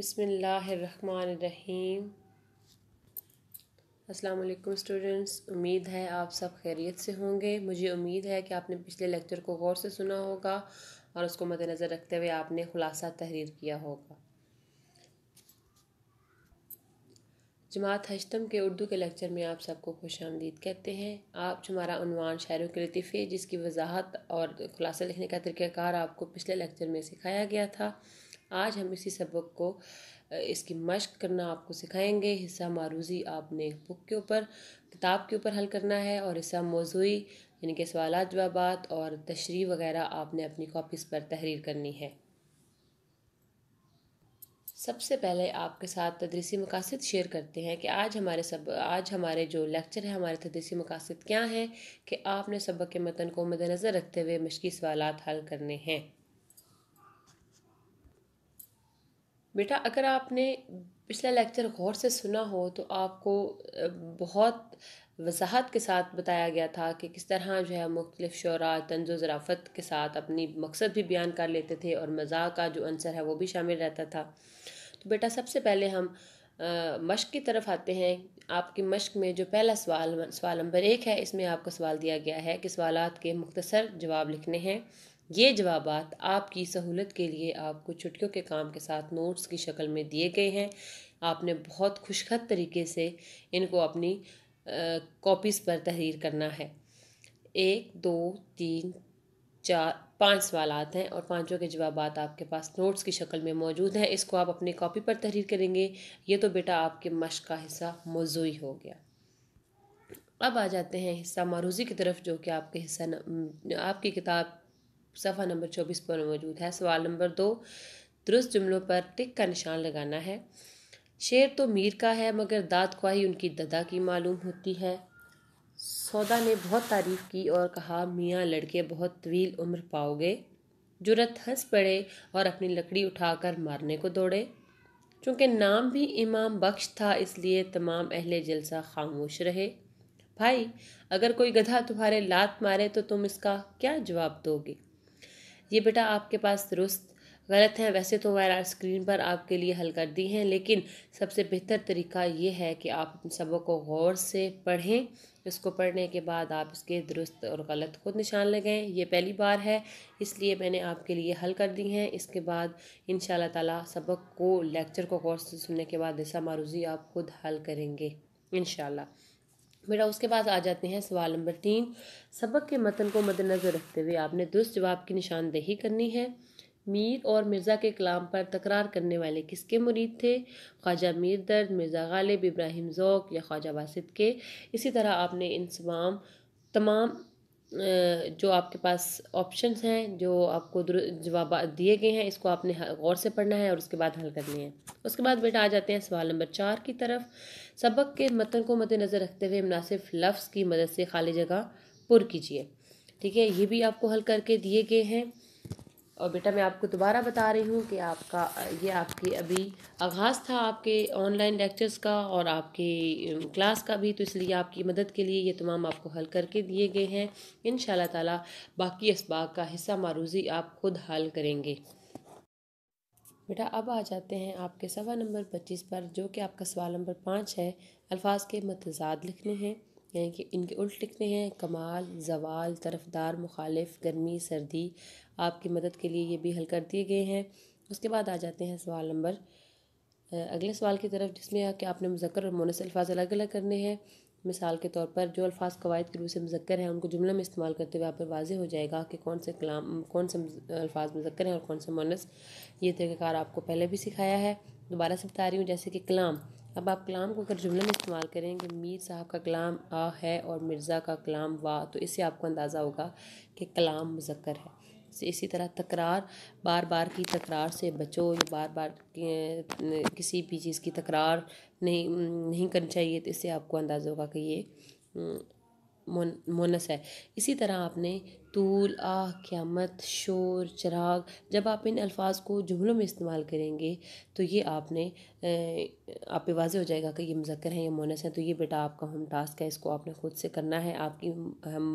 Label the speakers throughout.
Speaker 1: बिसमीम अल्लाम स्टूडेंट्स उम्मीद है आप सब खैरियत से होंगे मुझे उम्मीद है कि आपने पिछले लेक्चर को गौर से सुना होगा और उसको मद्दनज़र रखते हुए आपने खुलासा तहरीर किया होगा जमात हशतम के उर्दू के लेक्चर में आप सबको खुश आमदीद कहते हैं आप हमारा अनवान शायरों के लतीफ़े जिसकी वजाहत और ख़ुलासा लिखने का तरीक़ार आपको पिछले लेक्चर में सिखाया गया था आज हम इसी सबक को इसकी मश्क करना आपको सिखाएंगे हिस्सा मारूजी आपने बुक के ऊपर किताब के ऊपर हल करना है और हिस्सा मौजूई यानी कि सवाल जवाब और तशरी वगैरह आपने अपनी कॉपीज़ पर तहरीर करनी है सबसे पहले आपके साथ तदरीसी मकासद शेयर करते हैं कि आज हमारे सब आज हमारे जो लेक्चर है हमारे तदरीसी मकासद क्या हैं कि आपने सबक के मतन को मद्दनज़र रखते हुए मुश्किल सवाल हल करने हैं बेटा अगर आपने पिछला लेक्चर गौर से सुना हो तो आपको बहुत वजाहत के साथ बताया गया था कि किस तरह जो है मुख्तलिफ शरा तंजो ज़राफ़त के साथ अपनी मकसद भी बयान कर लेते थे और मज़ा का जो अंसर है वो भी शामिल रहता था तो बेटा सबसे पहले हम मश्क की तरफ आते हैं आपकी मश्क में जो पहला सवाल सवाल नंबर एक है इसमें आपको सवाल दिया गया है कि सवाल के मुख्तसर जवाब लिखने हैं ये जवाब आपकी सहूलत के लिए आपको छुट्टियों के काम के साथ नोट्स की शक्ल में दिए गए हैं आपने बहुत खुशखत तरीके से इनको अपनी कॉपीज़ पर तहरीर करना है एक दो तीन चार पांच सवाल हैं और पांचों के जवाब आपके पास नोट्स की शक्ल में मौजूद हैं इसको आप अपनी कॉपी पर तहरीर करेंगे ये तो बेटा आपके मश्क का हिस्सा मौजूद हो गया अब आ जाते हैं हिस्सा मारूजी की तरफ जो कि आपके हिस्सा न, आपकी किताब सफ़ा नंबर चौबीस पर मौजूद है सवाल नंबर दो दुरुस्त जुमलों पर टिक का निशान लगाना है शेर तो मीर का है मगर दाद ख्वाही उनकी ददा की मालूम होती है सौदा ने बहुत तारीफ़ की और कहा मियाँ लड़के बहुत तवील उम्र पाओगे जुरत हंस पड़े और अपनी लकड़ी उठाकर मारने को दौड़े चूँकि नाम भी इमाम बख्श था इसलिए तमाम अहले जलसा खामोश रहे भाई अगर कोई गधा तुम्हारे लात मारे तो तुम इसका क्या जवाब दोगे ये बेटा आपके पास दुरुस्त गलत है वैसे तो वायरल स्क्रीन पर आपके लिए हल कर दी हैं लेकिन सबसे बेहतर तरीका ये है कि आप अपने सबों को गौर से पढ़ें इसको पढ़ने के बाद आप इसके दुरुस्त और गलत खुद निशान लगाएं ये पहली बार है इसलिए मैंने आपके लिए हल कर दी हैं इसके बाद इन ताला सबक को लेक्चर को गौर से सुनने के बाद ऐसा मारूजी आप खुद हल करेंगे इन बेटा उसके बाद आ जाते हैं सवाल नंबर तीन सबक के मतन को मद्दनज़र रखते हुए आपने दुरुस्त जवाब की निशानदेही करनी है मीर और मिर्ज़ा के कलाम पर तकरार करने वाले किसके मुरीद थे ख्वाजा मीर दर्द मिर्ज़ा गालिब इब्राहिम ज़ौक या ख्वाजा वासिद के इसी तरह आपने इन तमाम तमाम जो आपके पास ऑप्शंस हैं जो आपको जवाब दिए गए हैं इसको आपने गौर से पढ़ना है और उसके बाद हल करनी है उसके बाद बेटा आ जाते हैं सवाल नंबर चार की तरफ सबक के मतन को मद्देनज़र रखते हुए मुनासिब लफ्ज़ की मदद से खाली जगह पुर कीजिए ठीक है ये भी आपको हल करके दिए गए हैं और बेटा मैं आपको दोबारा बता रही हूँ कि आपका ये आपके अभी आगाज़ था आपके ऑनलाइन लेक्चर्स का और आपके क्लास का भी तो इसलिए आपकी मदद के लिए ये तमाम आपको हल करके दिए गए हैं इन ताला बाकी इसबाक का हिस्सा मारूजी आप खुद हल करेंगे बेटा अब आ जाते हैं आपके सवा नंबर पच्चीस पर जो कि आपका सवाल नंबर पाँच है अल्फाज के मतजाद लिखने हैं यानी कि इनके उल्ट लिखने हैं कमाल जवाल तरफदार मुखालिफ गर्मी सर्दी आपकी मदद के लिए ये भी हल कर दिए गए हैं उसके बाद आ जाते हैं सवाल नंबर अगले सवाल की तरफ जिसमें कि आपने मुजक्र और मोनस अल्फाज अलग अलग करने हैं मिसाल के तौर पर जो अल्फाज कवायद के रूप से मुजक्र हैं उनको जुमले में इस्तेमाल करते हुए आप पर वाजह हो जाएगा कि कौन से कलाम कौन से अल्फाज मुजक्र हैं और कौन से मोनस ये तरीक़ार आपको पहले भी सिखाया है दोबारा से बता रही हूँ जैसे कि कलाम अब आप कलाम को अगर जुमले में इस्तेमाल करेंगे मीर साहब का कलाम आ है और मिर्ज़ा का कलाम वाह तो इससे आपको अंदाज़ा होगा कि कलाम मुजक्र है इसी तरह तकरार बार बार की तकरार से बचो बार बार किसी भी चीज़ की तकरार नहीं नहीं करनी चाहिए तो इससे आपको अंदाज़ा होगा कि ये मोनस है इसी तरह आपने तूल आह क़्यामत शोर चिराग जब आप इन अल्फाज को जुमलों में इस्तेमाल करेंगे तो ये आपने आप पे वाज हो जाएगा कि ये मुजक्र है या मोनस है तो ये बेटा आपका होम टास्क है इसको आपने ख़ुद से करना है आपकी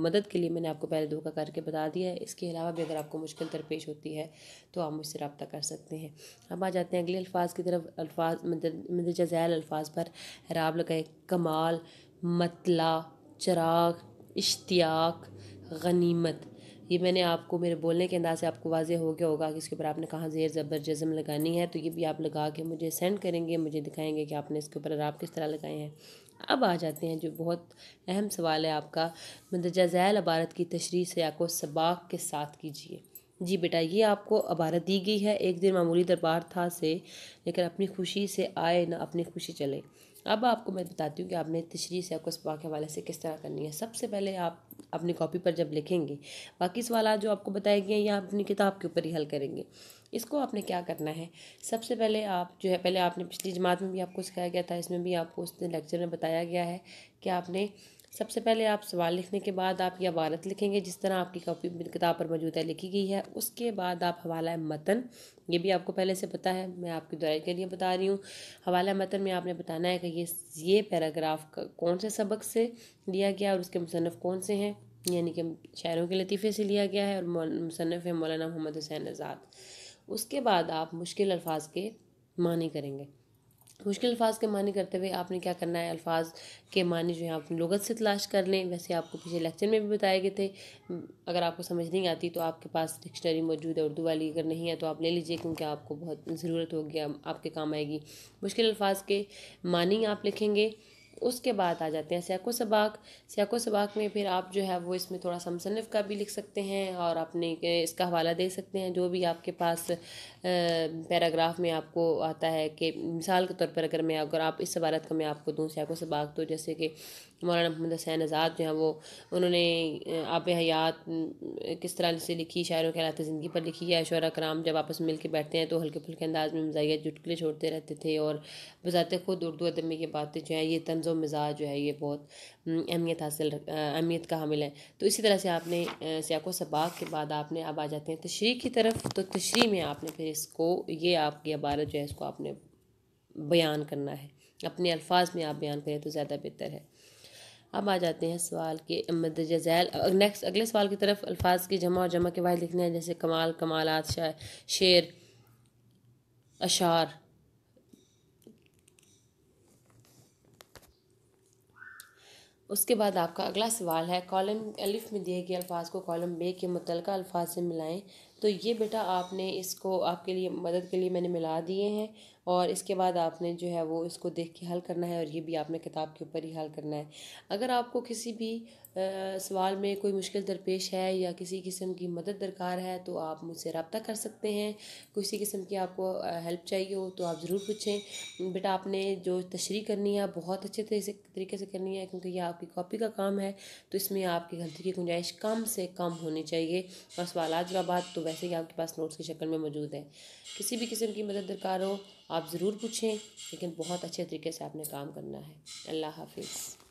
Speaker 1: मदद के लिए मैंने आपको पहले धोखा करके बता दिया है इसके अलावा भी अगर आपको मुश्किल दरपेश होती है तो आप मुझसे रबता कर सकते हैं अब आ जाते हैं अगले अल्फाज की तरफ अल्फाज मंदरजा जैल अल्फाज पर राब लगाए कमाल मतला चराग इश्तियाक गनीमत ये मैंने आपको मेरे बोलने के अंदाज से आपको वाजह हो गया होगा कि इसके ऊपर आपने कहाँ ज़ेर ज़बर जज़म लगानी है तो ये भी आप लगा के मुझे सेंड करेंगे मुझे दिखाएंगे कि आपने इसके ऊपर आप किस तरह लगाए हैं अब आ जाते हैं जो बहुत अहम सवाल है आपका मंदरजा झैल अबारत की तशरी से आपको सबाक के साथ कीजिए जी बेटा ये आपको अबारत दी गई है एक दिन मामूली दरबार था से लेकिन अपनी खुशी से आए ना अपनी खुशी चले अब आपको मैं बताती हूँ कि आपने तशरी से आपको इसबा के हवाले से किस तरह करनी है सबसे पहले आप अपनी कॉपी पर जब लिखेंगे बाकी सवाल जो आपको बताए गए हैं या अपनी किताब के ऊपर ही हल करेंगे इसको आपने क्या करना है सबसे पहले आप जो है पहले आपने पिछली जमात में भी आपको सिखाया गया था इसमें भी आपको उस लेक्चर में बताया गया है कि आपने सबसे पहले आप सवाल लिखने के बाद आप यह वारत लिखेंगे जिस तरह आपकी कॉपी किताब पर मौजूद है लिखी गई है उसके बाद आप हवाला मतन ये भी आपको पहले से पता है मैं आपकी दुराई के लिए बता रही हूँ हवाला मतन में आपने बताना है कि ये ये पैराग्राफ कौन से सबक से लिया गया और उसके मुसनफ़ कौन से हैं यानी कि शायरों के लतीफ़े से लिया गया है और मुसनफ़ है मौलाना मोहम्मद हुसैन आज़ाद उसके बाद आप मुश्किल अल्फाज के मानी करेंगे मुश्किल अल्फाज के मानी करते हुए आपने क्या करना है अल्फाज के मानी जो है आप लगत से तलाश कर लें वैसे आपको पिछले लेक्चर में भी बताए गए थे अगर आपको समझ नहीं आती तो आपके पास डिक्शनरी मौजूद है उर्दू वाली अगर नहीं है तो आप ले लीजिए क्योंकि आपको बहुत ज़रूरत होगी आपके काम आएगी मुश्किल अल्फाज के मानी आप लिखेंगे उसके बाद आ जाते हैं सैको सबाक सैको सबाक में फिर आप जो है वो इसमें थोड़ा सा मुसनफ़ का भी लिख सकते हैं और अपने इसका हवाला दे सकते हैं जो भी आपके पास पैराग्राफ में आपको आता है कि मिसाल के तौर पर अगर मैं अगर आप इस सवालत का मैं आपको दूँ सैको सबाक तो जैसे कि मौलाना मोहम्मद हसैन आज़ाद जो हैं वो उन्होंने आप हयात किस तरह से लिखी शायरों के हालात ज़िंदगी पर लिखी है ऐशोरा कराम जब आपस में मिल के बैठते हैं तो हल्के फुल्के अंदाज में मजाइया जुटकले छोड़ते रहते थे और बजाते खुद उर्दू अदब में ये बातें जो हैं ये तंज तंज़ मिजाज जो है ये बहुत अहमियत हासिल अहमियत का हामिल है तो इसी तरह से आपने सियाको सबाक के बाद आपने अब आ जाते हैं तशरी की तरफ तो तशरी में आपने फिर इसको ये आपकी अबारत जो है इसको आपने बयान करना है अपने अल्फाज में आप बयान करें तो ज़्यादा बेहतर है अब आ जाते हैं सवाल के जैल नेक्स्ट अगले सवाल की तरफ अल्फाज की जमा और जमा के वाहिद लिखने हैं जैसे कमाल कमालत शायर शेर अशार उसके बाद आपका अगला सवाल है कॉलम अलिफ में दिए गए अल्फाज को कॉलम बे के मुतल अल्फाज से मिलाएं तो ये बेटा आपने इसको आपके लिए मदद के लिए मैंने मिला दिए हैं और इसके बाद आपने जो है वो इसको देख के हल करना है और ये भी आपने किताब के ऊपर ही हल करना है अगर आपको किसी भी सवाल में कोई मुश्किल दरपेश है या किसी किस्म की मदद दरकार है तो आप मुझसे रबता कर सकते हैं किसी किस्म की आपको हेल्प चाहिए हो तो आप ज़रूर पूछें बेटा आपने जो तशरी करनी है बहुत अच्छे तरीके से करनी है क्योंकि यह आपकी कॉपी का काम है तो इसमें आपकी गलती की गुंजाइश कम से कम होनी चाहिए और सवाल जवाब तो वैसे ही आपके पास नोट्स की शक्ल में मौजूद है किसी भी किस्म की मदद दरकार हो आप ज़रूर पूछें लेकिन बहुत अच्छे तरीके से आपने काम करना है अल्लाह हाफिज़